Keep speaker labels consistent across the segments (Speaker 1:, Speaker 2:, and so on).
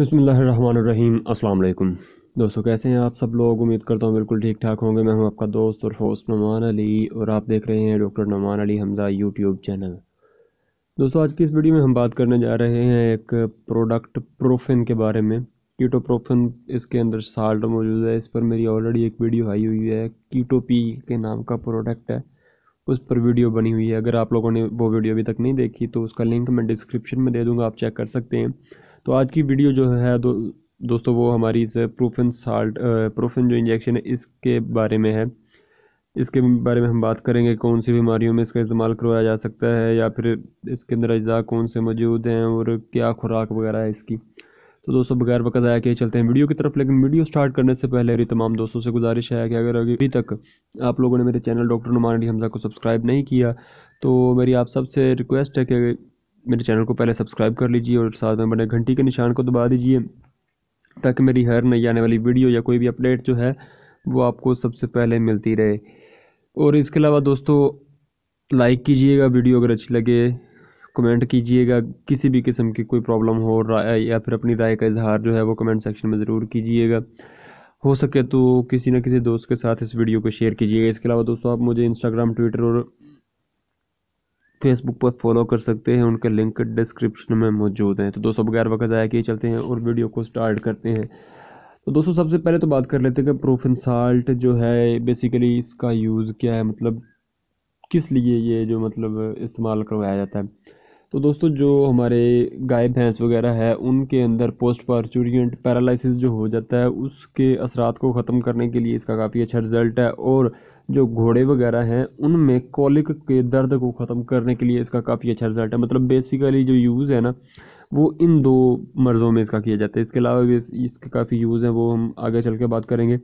Speaker 1: बसमीम अल्लाम दोस्तों कैसे हैं आप सब लोग उम्मीद करता हूँ बिल्कुल ठीक ठाक होंगे मैं हूँ आपका दोस्त और होस्ट नमान अली और आप देख रहे हैं doctor Numan Ali Hamza YouTube channel दोस्तों आज की इस वीडियो में हम बात करने जा रहे हैं एक प्रोडक्ट प्रोफिन के बारे में कीटो प्रोफिन इसके अंदर साल्ट मौजूद है इस पर मेरी ऑलरेडी एक वीडियो आई हुई है कीटो पी के नाम का प्रोडक्ट है उस पर वीडियो बनी हुई है अगर आप लोगों ने वो वीडियो अभी तक नहीं देखी तो उसका लिंक मैं डिस्क्रिप्शन में दे दूँगा आप चेक कर सकते हैं तो आज की वीडियो जो है दो दोस्तों वो हमारी इस प्रोफिन साल्ट प्रोफिन जो इंजेक्शन है इसके बारे में है इसके बारे में हम बात करेंगे कौन सी बीमारियों में इसका इस्तेमाल करवाया जा सकता है या फिर इसके अंदर अज्जा कौन से मौजूद हैं और क्या खुराक वगैरह है इसकी तो दोस्तों बगैर वक्त आया के चलते हैं वीडियो की तरफ लेकिन वीडियो स्टार्ट करने से पहले मेरी तमाम दोस्तों से गुजारिश है कि अगर अभी तक आप लोगों ने मेरे चैनल डॉक्टर नुमान अली हमजा को सब्सक्राइब नहीं किया तो मेरी आप सबसे रिक्वेस्ट है कि मेरे चैनल को पहले सब्सक्राइब कर लीजिए और साथ में बने घंटी के निशान को दबा दीजिए ताकि मेरी हर नई आने वाली वीडियो या कोई भी अपडेट जो है वो आपको सबसे पहले मिलती रहे और इसके अलावा दोस्तों लाइक कीजिएगा वीडियो अगर अच्छी लगे कमेंट कीजिएगा किसी भी किस्म की कोई प्रॉब्लम हो है या फिर अपनी राय का इजहार जो है वो कमेंट सेक्शन में ज़रूर कीजिएगा हो सके तो किसी न किसी दोस्त के साथ इस वीडियो को शेयर कीजिएगा इसके अलावा दोस्तों आप मुझे इंस्टाग्राम ट्विटर और फेसबुक पर फॉलो कर सकते हैं उनके लिंक डिस्क्रिप्शन में मौजूद हैं तो दोस्तों बगैर वक्त आया कि चलते हैं और वीडियो को स्टार्ट करते हैं तो दोस्तों सबसे पहले तो बात कर लेते हैं कि प्रूफ इन साल्ट जो है बेसिकली इसका यूज़ क्या है मतलब किस लिए ये जो मतलब इस्तेमाल करवाया जाता है तो दोस्तों जो हमारे गाय भैंस वगैरह है उनके अंदर पोस्ट पार्चूरियंट पैरालिसिस जो हो जाता है उसके असरात को ख़त्म करने के लिए इसका काफ़ी अच्छा रिजल्ट है और जो घोड़े वगैरह हैं उनमें कॉलिक के दर्द को ख़त्म करने के लिए इसका काफ़ी अच्छा रिजल्ट है मतलब बेसिकली जो यूज़ है ना वो इन दो मर्ज़ों में इसका किया जाता है इसके अलावा भी इसके काफ़ी यूज़ हैं वो हम आगे चल के बात करेंगे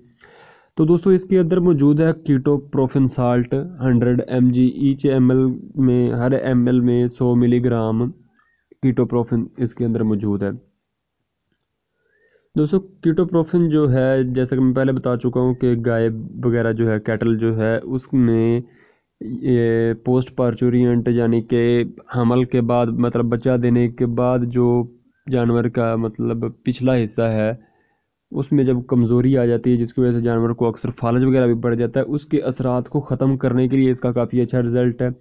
Speaker 1: तो दोस्तों इसके अंदर मौजूद है ketoprofen salt hundred M G each M L में हर एम एल में सौ मिलीग्राम कीटोप्रोफिन इसके अंदर मौजूद है दोस्तों कीटोप्रोफिन जो है जैसा कि मैं पहले बता चुका हूँ कि गाय वगैरह जो है कैटल जो है उसमें ये पोस्ट पार्चुरियंट यानी कि हमल के बाद मतलब बच्चा देने के बाद जो जानवर का मतलब पिछला हिस्सा है उसमें जब कमज़ोरी आ जाती है जिसकी वजह से जानवर को अक्सर फालज वगैरह भी बढ़ जाता है उसके असरात को ख़त्म करने के लिए इसका काफ़ी अच्छा रिज़ल्ट है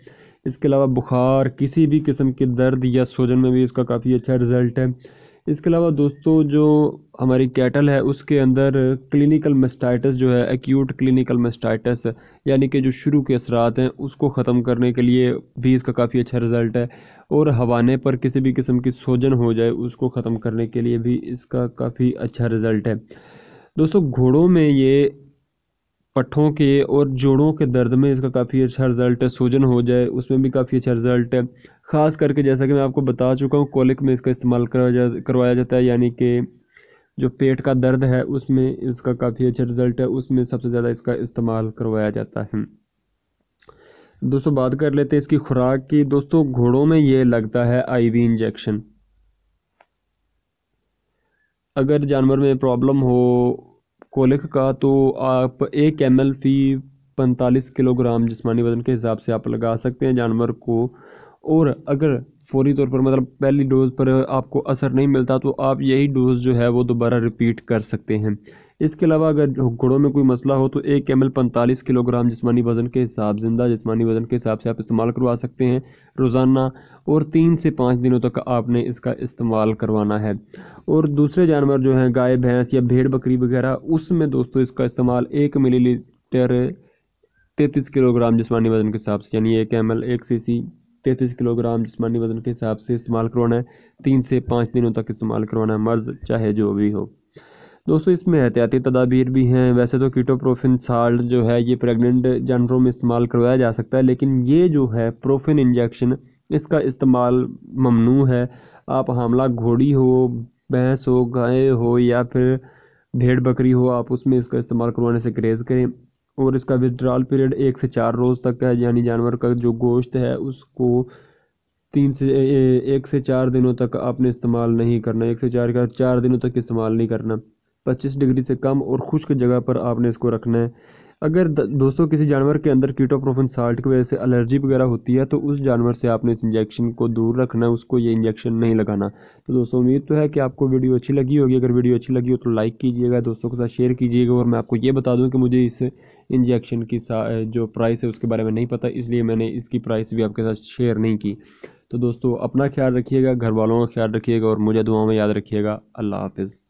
Speaker 1: इसके अलावा बुखार किसी भी किस्म के दर्द या सोजन में भी इसका काफ़ी अच्छा रिज़ल्ट है इसके अलावा दोस्तों जो हमारी कैटल है उसके अंदर क्लिनिकल मेस्टाइटस जो है एक्यूट क्लिनिकल मेस्टाइटस यानी कि जो शुरू के असरात हैं उसको ख़त्म करने के लिए भी इसका काफ़ी अच्छा रिज़ल्ट है और हवाने पर किसी भी किस्म की सोजन हो जाए उसको ख़त्म करने के लिए भी इसका काफ़ी अच्छा रिज़ल्ट है दोस्तों घोड़ों में ये पट्ठों के और जोड़ों के दर्द में इसका काफ़ी अच्छा रिज़ल्ट है सूजन हो जाए उसमें भी काफ़ी अच्छा रिज़ल्ट है ख़ास करके जैसा कि मैं आपको बता चुका हूँ कोलिक में इसका इस्तेमाल करवाया जा करवाया जाता है यानी कि जो पेट का दर्द है उसमें इसका काफ़ी अच्छा रिज़ल्ट है उसमें सबसे ज़्यादा इसका इस्तेमाल करवाया जाता है दोस्तों बात कर लेते हैं इसकी खुराक की दोस्तों घोड़ों में ये लगता है आईवी इंजेक्शन अगर जानवर में प्रॉब्लम हो कोलिक का तो आप एक एम एल फी पैंतालीस किलोग्राम जिसमानी वजन के हिसाब से आप लगा सकते हैं जानवर को और अगर फौरी तौर पर मतलब पहली डोज़ पर आपको असर नहीं मिलता तो आप यही डोज़ जो है वो दोबारा रिपीट कर सकते हैं इसके अलावा अगर घोड़ों में कोई मसला हो तो एक कैमल एल पैंतालीस किलोग्राम जिसमानी वज़न के हिसाब जिंदा जिसमानी वज़न के हिसाब से आप इस्तेमाल करवा सकते हैं रोज़ाना और तीन से पाँच दिनों तक आपने इसका इस्तेमाल करवाना है और दूसरे जानवर जो हैं गाय भैंस या भेड़ बकरी वगैरह उसमें दोस्तों इसका इस्तेमाल एक मिलीलीटर तैंतीस किलोग्राम जिसमानी वज़न के हिसाब से यानी एक एम एल एक सी सी तैंतीस किलोग्राम जिसमानी वज़न के हिसाब से इस्तेमाल करवाना है तीन से पाँच दिनों तक इस्तेमाल करवाना है मर्ज़ चाहे जो भी हो दोस्तों इसमें एहतियाती तदाबीर भी हैं वैसे तो कीटोप्रोफिन साल्ट जो है ये प्रेग्नेंट जानवरों में इस्तेमाल करवाया जा सकता है लेकिन ये जो है प्रोफिन इंजेक्शन इसका इस्तेमाल ममनू है आप हमला घोड़ी हो भैंस हो गाय हो या फिर भेड़ बकरी हो आप उसमें इसका इस्तेमाल करवाने से ग्रेज़ करें और इसका विदड्रॉल पीरियड एक से चार रोज़ तक का है यानी जानवर का जो गोश्त है उसको तीन से एक से चार दिनों तक आपने इस्तेमाल नहीं करना एक से चार का चार दिनों तक इस्तेमाल नहीं करना 25 डिग्री से कम और खुश्क जगह पर आपने इसको रखना है अगर दोस्तों किसी जानवर के अंदर कीटोप्रोफिन साल्ट की वजह से एलर्जी वगैरह होती है तो उस जानवर से आपने इस इंजेक्शन को दूर रखना है उसको ये इंजेक्शन नहीं लगाना तो दोस्तों उम्मीद तो है कि आपको वीडियो अच्छी लगी होगी अगर वीडियो अच्छी लगी हो तो लाइक कीजिएगा दोस्तों के साथ शेयर कीजिएगा और मैं आपको ये बता दूँ कि मुझे इस इंजेक्शन की जो प्राइस है उसके बारे में नहीं पता इसलिए मैंने इसकी प्राइस भी आपके साथ शेयर नहीं की तो दोस्तों अपना ख्याल रखिएगा घर वालों का ख्याल रखिएगा और मुझे दुआओं में याद रखिएगा अल्लाह हाफिज़